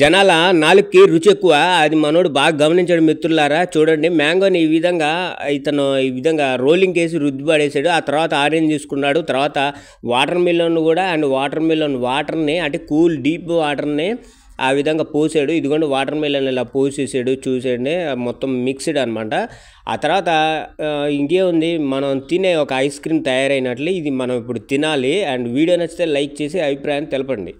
జనాల నాలుగుకి రుచి ఎక్కువ అది మనోడు బాగా గమనించాడు మిత్రులారా చూడండి మ్యాంగోని ఈ విధంగా ఇతను ఈ విధంగా రోలింగ్ వేసి రుద్ది పడేసాడు ఆ తర్వాత ఆరెంజ్ తీసుకున్నాడు తర్వాత వాటర్ మిల్లన్ కూడా అండ్ వాటర్ మిల్లన్ వాటర్ని అంటే కూల్ డీప్ వాటర్ని ఆ విధంగా పోసాడు ఇదిగోండి వాటర్ మిల్లన్ ఇలా పోసేసాడు చూసాడు మొత్తం మిక్స్డ్ అనమాట ఆ తర్వాత ఇంకేముంది మనం తినే ఒక ఐస్ క్రీమ్ తయారైనట్లు ఇది మనం ఇప్పుడు తినాలి అండ్ వీడియో నచ్చితే లైక్ చేసి అభిప్రాయం తెలపండి